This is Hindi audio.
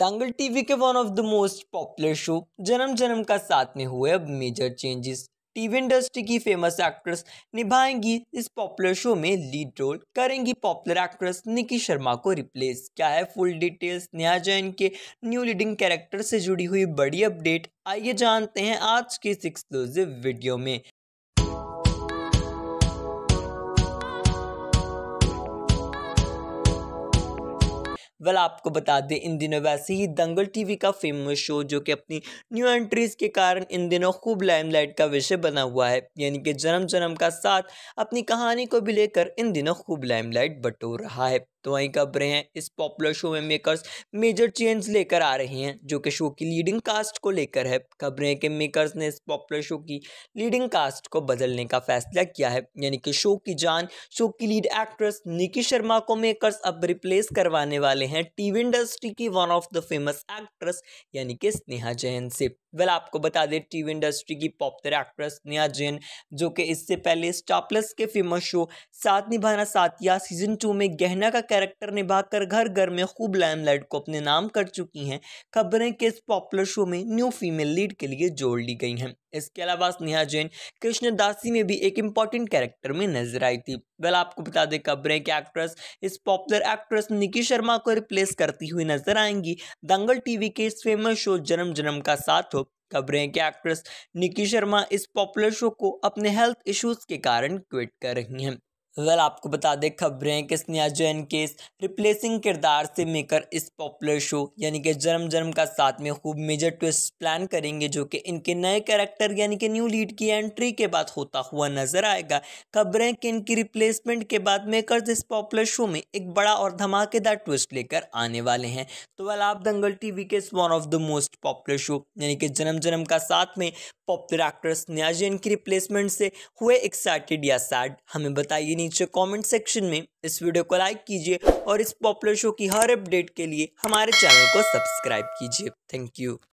दंगल टीवी के one of the most popular show जन्म जन्म का साथ में हुए अब मेजर चेंजेस टीवी इंडस्ट्री की फेमस एक्ट्रेस निभाएंगी इस पॉपुलर शो में लीड रोल करेंगी पॉपुलर एक्ट्रेस निकी शर्मा को रिप्लेस क्या है फुल डिटेल्स नया जैन के न्यू लीडिंग कैरेक्टर से जुड़ी हुई बड़ी अपडेट आइए जानते हैं आज के इस एक्सक्लूसिव वीडियो में वेल आपको बता दें इन दिनों वैसे ही दंगल टीवी का फेमस शो जो कि अपनी न्यू एंट्रीज के कारण इन दिनों खूब लाइमलाइट का विषय बना हुआ है यानी कि जन्म जन्म का साथ अपनी कहानी को भी लेकर इन दिनों खूब लाइमलाइट बटोर रहा है तो वहीं खबरें हैं इस पॉपुलर शो में मेकर्स मेजर चेंज लेकर आ रहे हैं जो कि शो की लीडिंग कास्ट को लेकर है खबरें हैं कि मेकर्स ने इस पॉपुलर शो की लीडिंग कास्ट को बदलने का फैसला किया है यानी कि शो की जान शो की लीड एक्ट्रेस निकी शर्मा को मेकर्स अब रिप्लेस करवाने वाले हैं हैं टीवी इंडस्ट्री की one of the famous actress यानी कि स्नेहा जैन से वेल आपको बता दें टीवी इंडस्ट्री की पॉपुलर एक्ट्रेस नेहा जैन जो कि इससे पहले प्लस के फेमस शो साथ निभाना साथिया सीजन टू में गहना का कैरेक्टर निभाकर घर घर में खूब लाइट को अपने नाम कर चुकी हैं खबरें कि इस पॉपुलर शो में न्यू फीमेल लीड के लिए जोड़ ली गई हैं इसके अलावा स्नेहा जैन कृष्णदासी में भी एक इम्पॉर्टेंट कैरेक्टर में नजर आई थी वेल आपको बता दें खबरें कि एक्ट्रेस इस पॉपुलर एक्ट्रेस निकी शर्मा को रिप्लेस करती हुई नजर आएंगी दंगल टीवी के इस फेमस शो जन्म जन्म का साथ हो खबरें कि एक्ट्रेस निकी शर्मा इस पॉपुलर शो को अपने हेल्थ इश्यूज के कारण क्विट कर रही हैं वेल आपको बता दें खबरें कि स्नेहा जैन केस रिप्लेसिंग किरदार से मेकर इस पॉपुलर शो यानी कि जन्म जन्म का साथ में खूब मेजर ट्विस्ट प्लान करेंगे जो कि इनके नए कैरेक्टर यानी कि न्यू लीड की एंट्री के बाद होता हुआ नजर आएगा खबरें कि इनकी रिप्लेसमेंट के बाद मेकर इस पॉपुलर शो में एक बड़ा और धमाकेदार ट्विस्ट लेकर आने वाले हैं तो वेल आप दंगल टीवी के one of the most popular show यानी कि जन्म जन्म का साथ में पॉपुलर एक्ट्रेस नया की रिप्लेसमेंट से हुए एक्साइटेड या सैड हमें बताइए नीचे कमेंट सेक्शन में इस वीडियो को लाइक कीजिए और इस पॉपुलर शो की हर अपडेट के लिए हमारे चैनल को सब्सक्राइब कीजिए थैंक यू